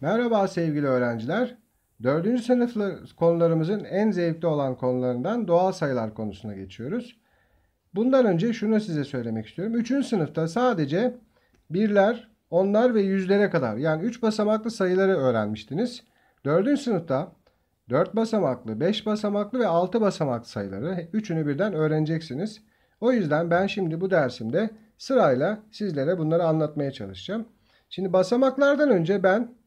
Merhaba sevgili öğrenciler. Dördüncü sınıf konularımızın en zevkli olan konularından doğal sayılar konusuna geçiyoruz. Bundan önce şunu size söylemek istiyorum. Üçüncü sınıfta sadece birler, onlar ve yüzlere kadar yani üç basamaklı sayıları öğrenmiştiniz. Dördüncü sınıfta dört basamaklı, beş basamaklı ve altı basamaklı sayıları üçünü birden öğreneceksiniz. O yüzden ben şimdi bu dersimde sırayla sizlere bunları anlatmaya çalışacağım. Şimdi basamaklardan önce ben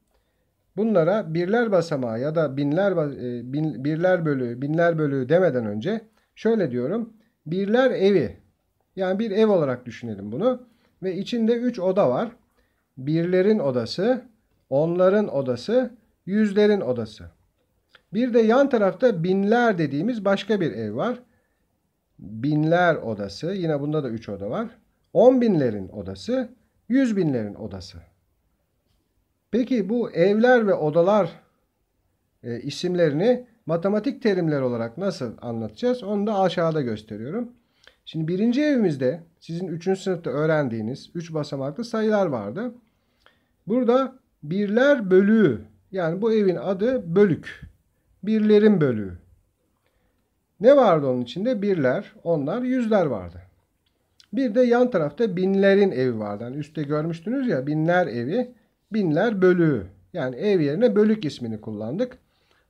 Bunlara birler basamağı ya da binler e, bin, birler bölüğü, binler bölüğü demeden önce şöyle diyorum. Birler evi. Yani bir ev olarak düşünelim bunu ve içinde 3 oda var. Birlerin odası, onların odası, yüzlerin odası. Bir de yan tarafta binler dediğimiz başka bir ev var. Binler odası. Yine bunda da 3 oda var. On binlerin odası, yüz binlerin odası. Peki bu evler ve odalar e, isimlerini matematik terimler olarak nasıl anlatacağız? Onu da aşağıda gösteriyorum. Şimdi birinci evimizde sizin 3. sınıfta öğrendiğiniz 3 basamaklı sayılar vardı. Burada birler bölüğü yani bu evin adı bölük. Birlerin bölüğü. Ne vardı onun içinde? Birler, onlar, yüzler vardı. Bir de yan tarafta binlerin evi vardı. Yani üstte görmüştünüz ya binler evi binler bölüğü. Yani ev yerine bölük ismini kullandık.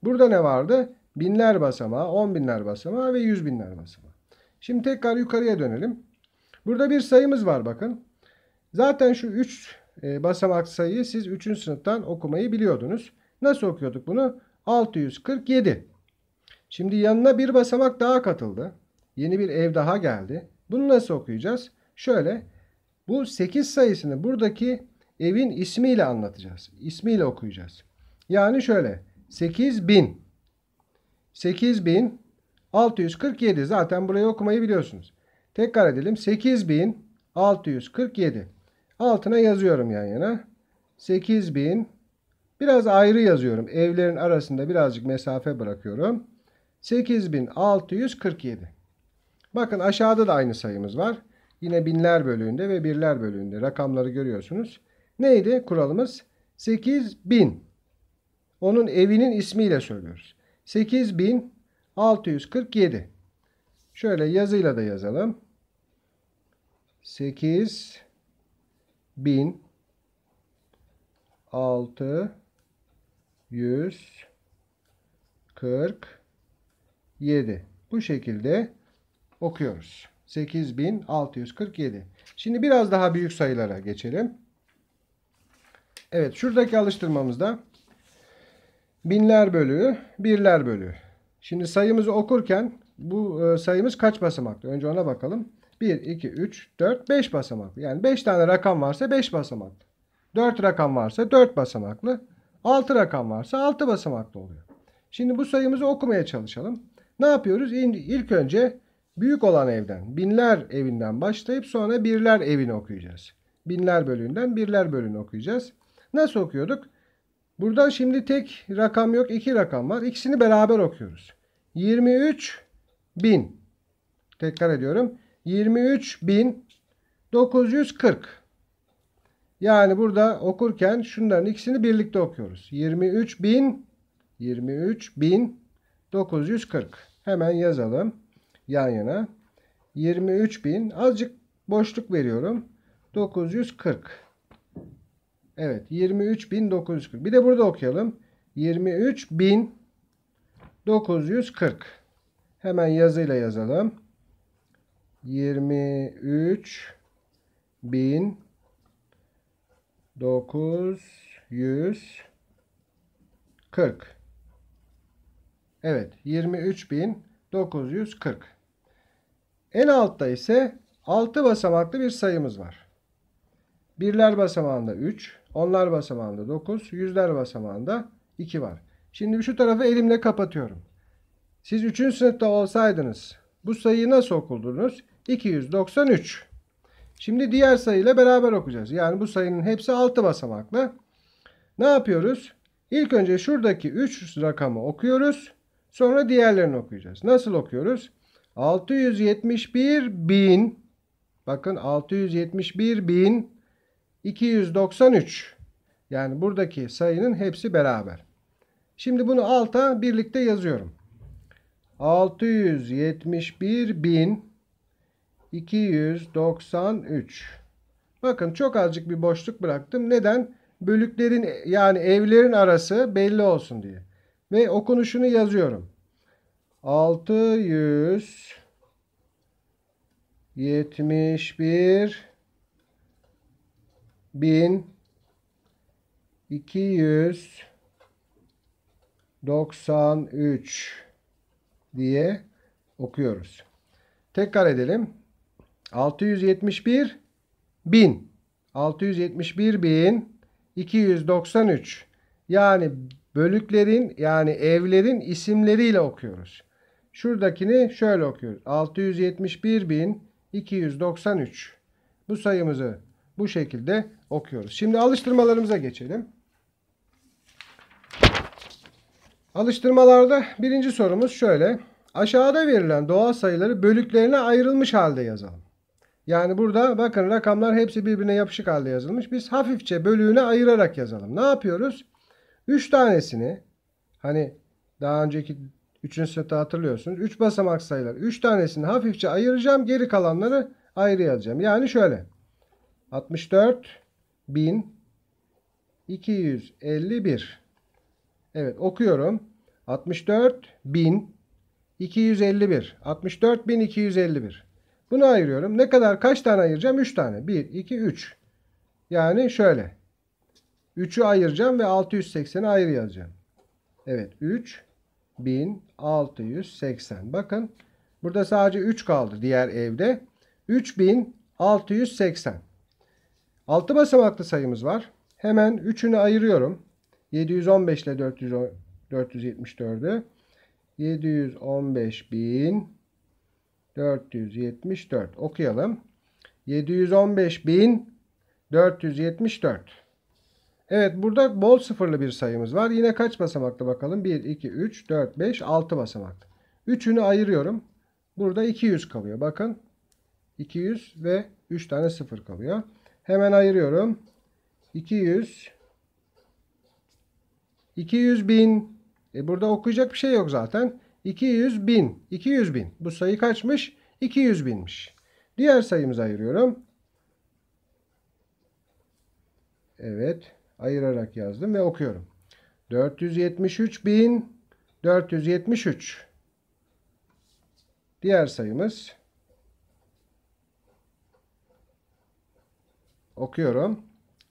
Burada ne vardı? Binler basamağı, on binler basamağı ve yüz binler basamağı. Şimdi tekrar yukarıya dönelim. Burada bir sayımız var bakın. Zaten şu 3 e, basamak sayıyı siz 3. sınıftan okumayı biliyordunuz. Nasıl okuyorduk bunu? 647. Şimdi yanına bir basamak daha katıldı. Yeni bir ev daha geldi. Bunu nasıl okuyacağız? Şöyle bu 8 sayısını buradaki evin ismiyle anlatacağız. İsmiyle okuyacağız. Yani şöyle 8000 8647 zaten burayı okumayı biliyorsunuz. Tekrar edelim 8647 altına yazıyorum yan yana 8000 biraz ayrı yazıyorum evlerin arasında birazcık mesafe bırakıyorum 8647 bakın aşağıda da aynı sayımız var yine binler bölüğünde ve birler bölüğünde rakamları görüyorsunuz Neydi kuralımız? 8000. Onun evinin ismiyle söylüyoruz. 8647. Şöyle yazıyla da yazalım. 8 bin 6 100 40 7 bu şekilde okuyoruz. 8647. Şimdi biraz daha büyük sayılara geçelim. Evet şuradaki alıştırmamızda binler bölüğü birler bölüğü. Şimdi sayımızı okurken bu e, sayımız kaç basamaklı? Önce ona bakalım. 1, 2, 3, 4, 5 basamaklı. Yani 5 tane rakam varsa 5 basamaklı. 4 rakam varsa 4 basamaklı. 6 rakam varsa 6 basamaklı oluyor. Şimdi bu sayımızı okumaya çalışalım. Ne yapıyoruz? İlk önce büyük olan evden, binler evinden başlayıp sonra birler evini okuyacağız. Binler bölüğünden birler bölüğünü okuyacağız. Nasıl okuyorduk? Burada şimdi tek rakam yok. iki rakam var. İkisini beraber okuyoruz. 23 bin. Tekrar ediyorum. 23 bin 940. Yani burada okurken şunların ikisini birlikte okuyoruz. 23 bin 23 bin 940. Hemen yazalım yan yana. 23 bin azıcık boşluk veriyorum. 940. Evet 23.940. Bir de burada okuyalım. 23.940. Hemen yazıyla yazalım. 23.940. Evet 23.940. En altta ise 6 basamaklı bir sayımız var. Birler basamağında 3 onlar basamağında 9, yüzler basamağında 2 var. Şimdi şu tarafı elimle kapatıyorum. Siz 3. sınıfta olsaydınız bu sayıyı nasıl okudunuz? 293. Şimdi diğer sayıyla beraber okuyacağız. Yani bu sayının hepsi 6 basamaklı. Ne yapıyoruz? İlk önce şuradaki 3 rakamı okuyoruz. Sonra diğerlerini okuyacağız. Nasıl okuyoruz? 671 bin. Bakın 671 bin 293. Yani buradaki sayının hepsi beraber. Şimdi bunu alta birlikte yazıyorum. 671 bin 293. Bakın çok azıcık bir boşluk bıraktım. Neden? Bölüklerin yani evlerin arası belli olsun diye. Ve okunuşunu yazıyorum. 671 bin iki yüz doksan üç diye okuyoruz. Tekrar edelim. Altı yüz yetmiş bir bin altı yüz yetmiş bir bin iki yüz doksan üç. yani bölüklerin yani evlerin isimleriyle okuyoruz. Şuradakini şöyle okuyoruz. 671 bin 293 bu sayımızı bu şekilde okuyoruz. Şimdi alıştırmalarımıza geçelim. Alıştırmalarda birinci sorumuz şöyle. Aşağıda verilen doğal sayıları bölüklerine ayrılmış halde yazalım. Yani burada bakın rakamlar hepsi birbirine yapışık halde yazılmış. Biz hafifçe bölüğüne ayırarak yazalım. Ne yapıyoruz? 3 tanesini hani daha önceki 3. sınıfta hatırlıyorsunuz. 3 basamak sayılar. 3 tanesini hafifçe ayıracağım. Geri kalanları ayrı yazacağım. Yani şöyle. 64 1251. Evet okuyorum. 64251. 64251. Bunu ayırıyorum. Ne kadar kaç tane ayıracağım? 3 tane. 1 2 3. Yani şöyle. 3'ü ayıracağım ve 680'i ayrı yazacağım. Evet 3 1680. Bakın burada sadece 3 kaldı diğer evde. 3680. 6 basamaklı sayımız var. Hemen 3'ünü ayırıyorum. 715 ile 400, 474'ü. 715.474 okuyalım. 715.474 Evet burada bol sıfırlı bir sayımız var. Yine kaç basamaklı bakalım? 1, 2, 3, 4, 5, 6 basamaklı. Üçünü ayırıyorum. Burada 200 kalıyor. Bakın 200 ve 3 tane sıfır kalıyor. Hemen ayırıyorum. 200 200 bin e burada okuyacak bir şey yok zaten. 200 bin. 200 bin. Bu sayı kaçmış? 200 binmiş. Diğer sayımızı ayırıyorum. Evet. Ayırarak yazdım ve okuyorum. 473 bin 473. Diğer sayımız okuyorum.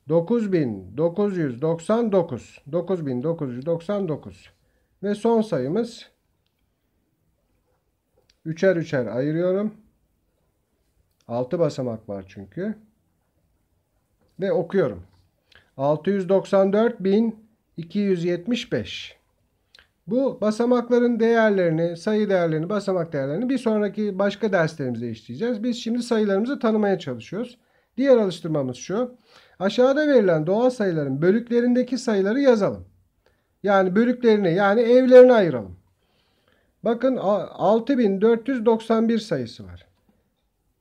9999 9999 ve son sayımız üçer üçer ayırıyorum. 6 basamak var çünkü. Ve okuyorum. 694.275 Bu basamakların değerlerini, sayı değerlerini, basamak değerlerini bir sonraki başka derslerimizde işleyeceğiz. Biz şimdi sayılarımızı tanımaya çalışıyoruz. Diğer alıştırmamız şu. Aşağıda verilen doğal sayıların bölüklerindeki sayıları yazalım. Yani bölüklerini yani evlerini ayıralım. Bakın 6491 sayısı var.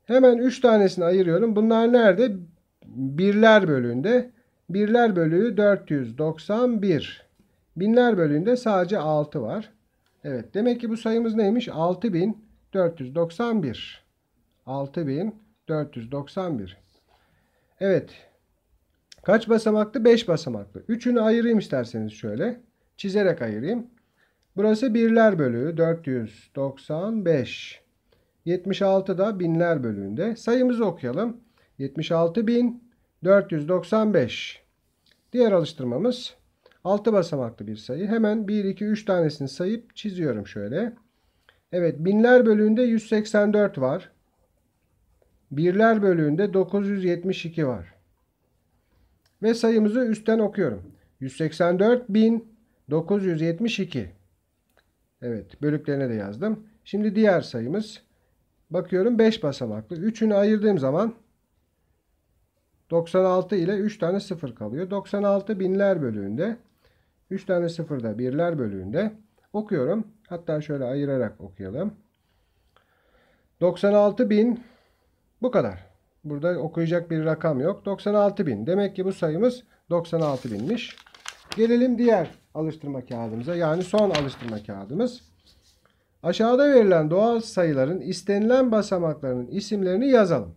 Hemen 3 tanesini ayırıyorum. Bunlar nerede? Birler bölüğünde. Birler bölüğü 491. Binler bölüğünde sadece 6 var. Evet demek ki bu sayımız neymiş? 6491. 6491. Evet. Kaç basamaklı? 5 basamaklı. Üçünü ayırayım isterseniz şöyle. Çizerek ayırayım. Burası birler bölüğü 495. 76 da binler bölüğünde. Sayımızı okuyalım. 76.495. Diğer alıştırmamız 6 basamaklı bir sayı. Hemen 1, 2, 3 tanesini sayıp çiziyorum şöyle. Evet binler bölüğünde 184 var. Birler bölüğünde 972 var. Ve sayımızı üstten okuyorum. 184.972. Evet bölüklerine de yazdım. Şimdi diğer sayımız. Bakıyorum 5 basamaklı. 3'ünü ayırdığım zaman 96 ile 3 tane 0 kalıyor. 96 binler bölüğünde. 3 tane 0 da birler bölüğünde. Okuyorum. Hatta şöyle ayırarak okuyalım. 96 bin bu kadar. Burada okuyacak bir rakam yok. 96.000. Demek ki bu sayımız 96.000'miş. Gelelim diğer alıştırma kağıdımıza. Yani son alıştırma kağıdımız. Aşağıda verilen doğal sayıların istenilen basamaklarının isimlerini yazalım.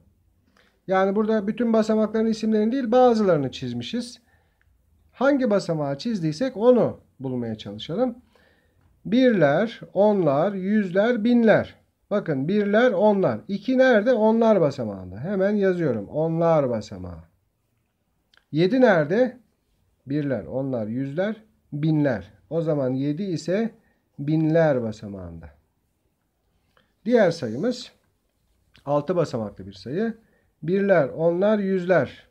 Yani burada bütün basamakların isimlerini değil bazılarını çizmişiz. Hangi basamağı çizdiysek onu bulmaya çalışalım. Birler, onlar, yüzler, binler. Bakın birler onlar. İki nerede? Onlar basamağında. Hemen yazıyorum. Onlar basamağı. Yedi nerede? Birler, onlar, yüzler, binler. O zaman yedi ise binler basamağında. Diğer sayımız altı basamaklı bir sayı. Birler, onlar, yüzler.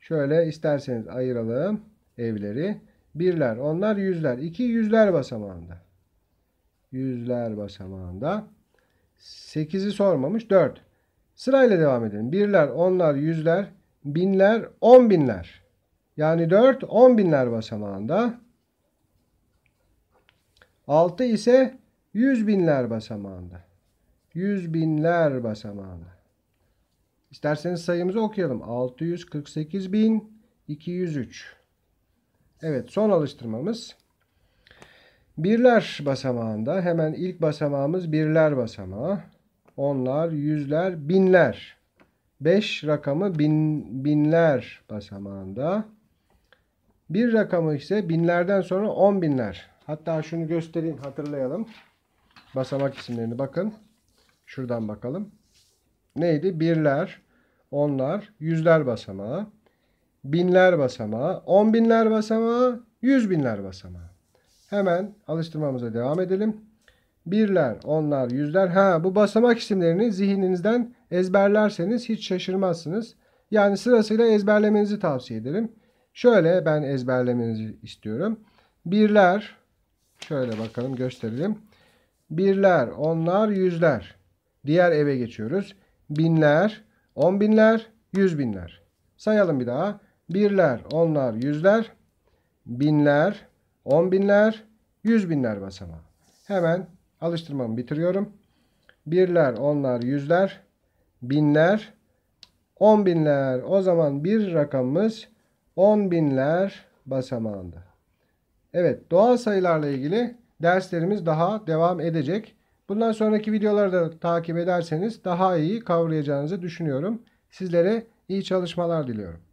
Şöyle isterseniz ayıralım evleri. Birler, onlar, yüzler. İki yüzler basamağında. Yüzler basamağında. 8'i sormamış 4. Sırayla devam edelim. Birler, onlar, yüzler, binler, on binler. Yani 4 on binler basamağında. 6 ise yüz binler basamağında. Yüz binler basamağında. İsterseniz sayımızı okuyalım. 648.203. Evet son alıştırmamız. Birler basamağında hemen ilk basamağımız birler basamağı. Onlar, yüzler, binler. 5 rakamı bin, binler basamağında. Bir rakamı ise binlerden sonra on binler. Hatta şunu göstereyim hatırlayalım. Basamak isimlerini bakın. Şuradan bakalım. Neydi? Birler, onlar, yüzler basamağı, binler basamağı, on binler basamağı, yüz binler basamağı. Hemen alıştırmamıza devam edelim. Birler, onlar, yüzler. Ha bu basamak isimlerini zihninizden ezberlerseniz hiç şaşırmazsınız. Yani sırasıyla ezberlemenizi tavsiye ederim. Şöyle ben ezberlemenizi istiyorum. Birler, şöyle bakalım gösterelim. Birler, onlar, yüzler. Diğer eve geçiyoruz. Binler, on binler, yüz binler. Sayalım bir daha. Birler, onlar, yüzler, binler, on binler, yüz binler basamağı. Hemen alıştırmamı bitiriyorum. Birler, onlar, yüzler, binler, on binler. O zaman bir rakamımız on binler basamağında. Evet doğal sayılarla ilgili derslerimiz daha devam edecek. Bundan sonraki videoları da takip ederseniz daha iyi kavrayacağınızı düşünüyorum. Sizlere iyi çalışmalar diliyorum.